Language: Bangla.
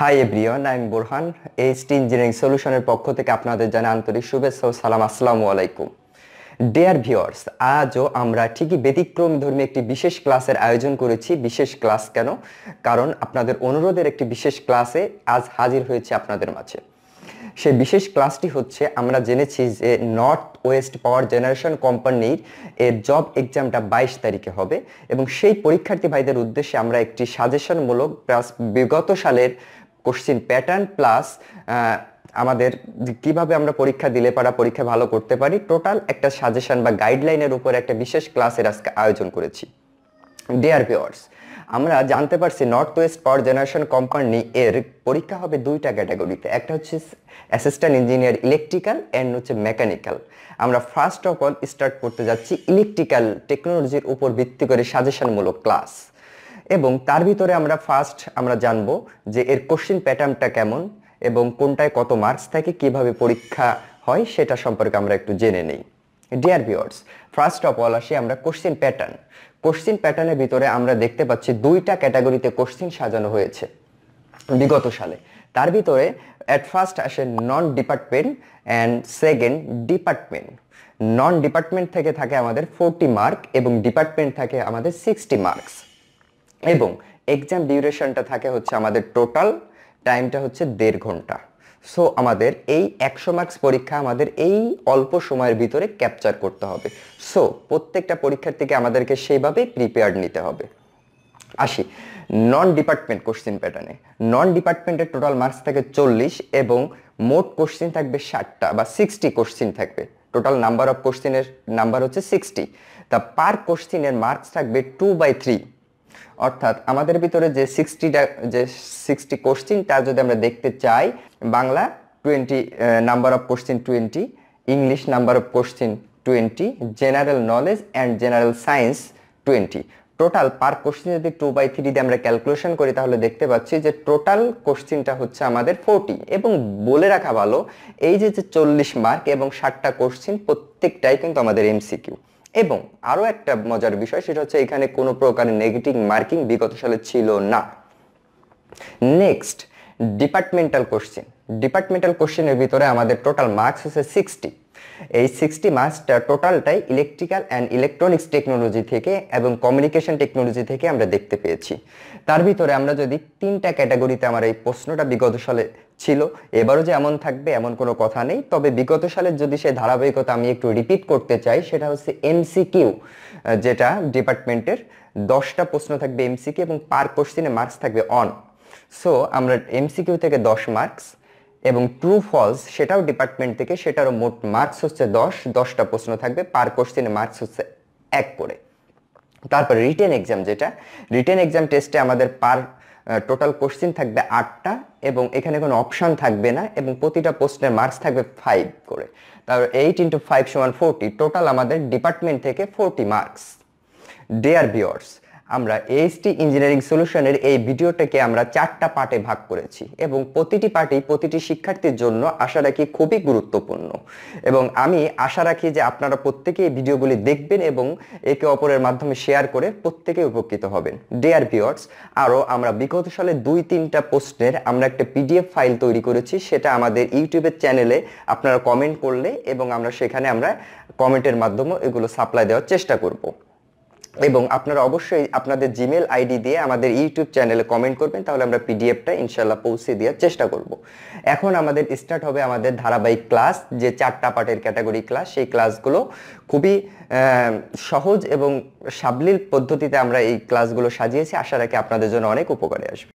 high everyone I'm Borhan HT engineering সলিউশনের পক্ষ থেকে আপনাদের জানা আন্তরিক শুভেচ্ছা ও সালাম আসসালামু আলাইকুম ডেয়ার ভিওর্স আজও আমরা ঠিকই ব্যতিক্রম ধর্মী একটি বিশেষ ক্লাসের আয়োজন করেছি বিশেষ ক্লাস কেন কারণ আপনাদের অনুরোধের একটি বিশেষ ক্লাসে আজ হাজির হয়েছে আপনাদের মাঝে সেই বিশেষ ক্লাসটি হচ্ছে আমরা জেনেছি যে নর্থ ওয়েস্ট পাওয়ার জেনারেশন কোম্পানির এর জব এক্সামটা বাইশ তারিখে হবে এবং সেই পরীক্ষার্থী ভাইদের উদ্দেশ্যে আমরা একটি সাজেশনমূলক প্লাস বিগত সালের কোশ্চিন প্যাটার্ন প্লাস আমাদের কিভাবে আমরা পরীক্ষা দিলে পারা পরীক্ষা ভালো করতে পারি টোটাল একটা সাজেশন বা গাইডলাইনের উপর একটা বিশেষ ক্লাসের আজকে আয়োজন করেছি ডিয়ার ভিওয়ার্স আমরা জানতে পারছি north west power generation company এর পরীক্ষা হবে দুইটা ক্যাটাগরিতে একটা হচ্ছে অ্যাসিস্ট্যান্ট ইঞ্জিনিয়ার ইলেকট্রিক্যাল অ্যান্ড হচ্ছে মেকানিক্যাল আমরা ফার্স্ট অফ অল স্টার্ট করতে যাচ্ছি ইলেকট্রিক্যাল টেকনোলজির উপর ভিত্তি করে সাজেশনমূলক ক্লাস এবং তার ভিতরে আমরা ফার্স্ট আমরা জানব যে এর কোশ্চিন প্যাটার্নটা কেমন এবং কোনটায় কত মার্কস থাকে কিভাবে পরীক্ষা হয় সেটা সম্পর্কে আমরা একটু জেনে নিই dear viewers first of all আসি আমরা কোশ্চিন প্যাটার্ন কোশ্চিন প্যাটার্নের ভিতরে আমরা দেখতে পাচ্ছি দুইটা ক্যাটাগরিতে কোশ্চিন সাজানো হয়েছে বিগত সালে তার ভিতরে অ্যাট ফার্স্ট আসে non department and second department non department থেকে থাকে আমাদের ফোরটি মার্ক এবং ডিপার্টমেন্ট থাকে আমাদের সিক্সটি মার্কস এবং এক্সাম ডিউরেশনটা থাকে হচ্ছে আমাদের টোটাল টাইমটা হচ্ছে দেড় ঘন্টা সো আমাদের এই একশো মার্কস পরীক্ষা আমাদের এই অল্প সময়ের ভিতরে ক্যাপচার করতে হবে সো প্রত্যেকটা পরীক্ষার্থীকে আমাদেরকে সেইভাবে প্রিপেয়ার্ড নিতে হবে আসি নন ডিপার্টমেন্ট কোশ্চিন প্যাটার্নে নন ডিপার্টমেন্টের টোটাল মার্কস থাকে চল্লিশ এবং মোট কোশ্চিন থাকবে ষাটটা বা সিক্সটি কোশ্চিন থাকবে টোটাল নাম্বার অফ কোশ্চিনের নাম্বার হচ্ছে সিক্সটি তা পার কোশ্চিনের মার্কস থাকবে টু বাই থ্রি অর্থাৎ আমাদের ভিতরে যে সিক্সটিটা যে সিক্সটি কোশ্চিন তা যদি আমরা দেখতে চাই Bangla twenty number of question twenty English number of question twenty general knowledge and general science twenty total per question যদি টু বাই থ্রি দিয়ে আমরা ক্যালকুলেশন করি তাহলে দেখতে পাচ্ছি যে টোটাল কোশ্চিনটা হচ্ছে আমাদের ফোরটি এবং বলে রাখা ভালো এই যে চল্লিশ মার্ক এবং ষাটটা কোশ্চিন প্রত্যেকটাই কিন্তু আমাদের এমসিকিউ এবং আরও একটা মজার বিষয় সেটা হচ্ছে এখানে কোনো প্রকার নেগেটিভ মার্কিং বিগত সালে ছিল না নেক্সট ডিপার্টমেন্টাল কোশ্চেন ডিপার্টমেন্টাল কোশ্চেনের ভিতরে আমাদের টোটাল মার্কস হচ্ছে সিক্সটি এই সিক্সটি মাস টোটালটাই ইলেকট্রিক্যাল অ্যান্ড ইলেকট্রনিক্স টেকনোলজি থেকে এবং কমিউনিকেশন টেকনোলজি থেকে আমরা দেখতে পেয়েছি তার ভিতরে আমরা যদি তিনটা ক্যাটাগরিতে আমার এই প্রশ্নটা বিগত সালে ছিল এবারও যে এমন থাকবে এমন কোনো কথা নেই তবে বিগত সালের যদি সেই ধারাবাহিকতা আমি একটু রিপিট করতে চাই সেটা হচ্ছে এমসিকিউ যেটা ডিপার্টমেন্টের দশটা প্রশ্ন থাকবে এমসিকিউ এবং পার কোশ্চিনে মার্কস থাকবে অন সো আমরা এমসিকিউ থেকে দশ মার্কস এবং ট্রু ফলস সেটাও ডিপার্টমেন্ট থেকে সেটারও মোট মার্কস হচ্ছে দশ দশটা প্রশ্ন থাকবে পার কোশ্চেনে মার্কস হচ্ছে এক করে তারপর রিটেন এক্সাম যেটা রিটেন এক্সাম টেস্টে আমাদের পার টোটাল কোশ্চিন থাকবে আটটা এবং এখানে কোনো অপশান থাকবে না এবং প্রতিটা প্রশ্নের মার্কস থাকবে ফাইভ করে তারপর এইট ইন্টু ফাইভ সমান ফোরটি টোটাল আমাদের ডিপার্টমেন্ট থেকে ফোরটি মার্কস ডেয়ার ভিওর্স আমরা এএসটি ইঞ্জিনিয়ারিং সলিউশনের এই ভিডিওটাকে আমরা চারটা পার্টে ভাগ করেছি এবং প্রতিটি পার্টি প্রতিটি শিক্ষার্থীর জন্য আশা রাখি খুবই গুরুত্বপূর্ণ এবং আমি আশা রাখি যে আপনারা প্রত্যেকে এই ভিডিওগুলি দেখবেন এবং একে অপরের মাধ্যমে শেয়ার করে প্রত্যেকে উপকৃত হবেন ডেয়ার ভিওয়ার্স আরও আমরা বিগত সালে দুই তিনটা প্রশ্নের আমরা একটা পিডিএফ ফাইল তৈরি করেছি সেটা আমাদের ইউটিউবের চ্যানেলে আপনারা কমেন্ট করলে এবং আমরা সেখানে আমরা কমেন্টের মাধ্যমে এগুলো সাপ্লাই দেওয়ার চেষ্টা করব এবং আপনারা অবশ্যই আপনাদের জিমেল আইডি দিয়ে আমাদের ইউটিউব চ্যানেলে কমেন্ট করবেন তাহলে আমরা পিডিএফটা ইনশাল্লাহ পৌঁছে দেওয়ার চেষ্টা করব এখন আমাদের স্টার্ট হবে আমাদের ধারাবাহিক ক্লাস যে চারটা পার্টের ক্যাটাগরি ক্লাস সেই ক্লাসগুলো খুবই সহজ এবং সাবলীল পদ্ধতিতে আমরা এই ক্লাসগুলো সাজিয়েছি আশা রাখি আপনাদের জন্য অনেক উপকারে আসবে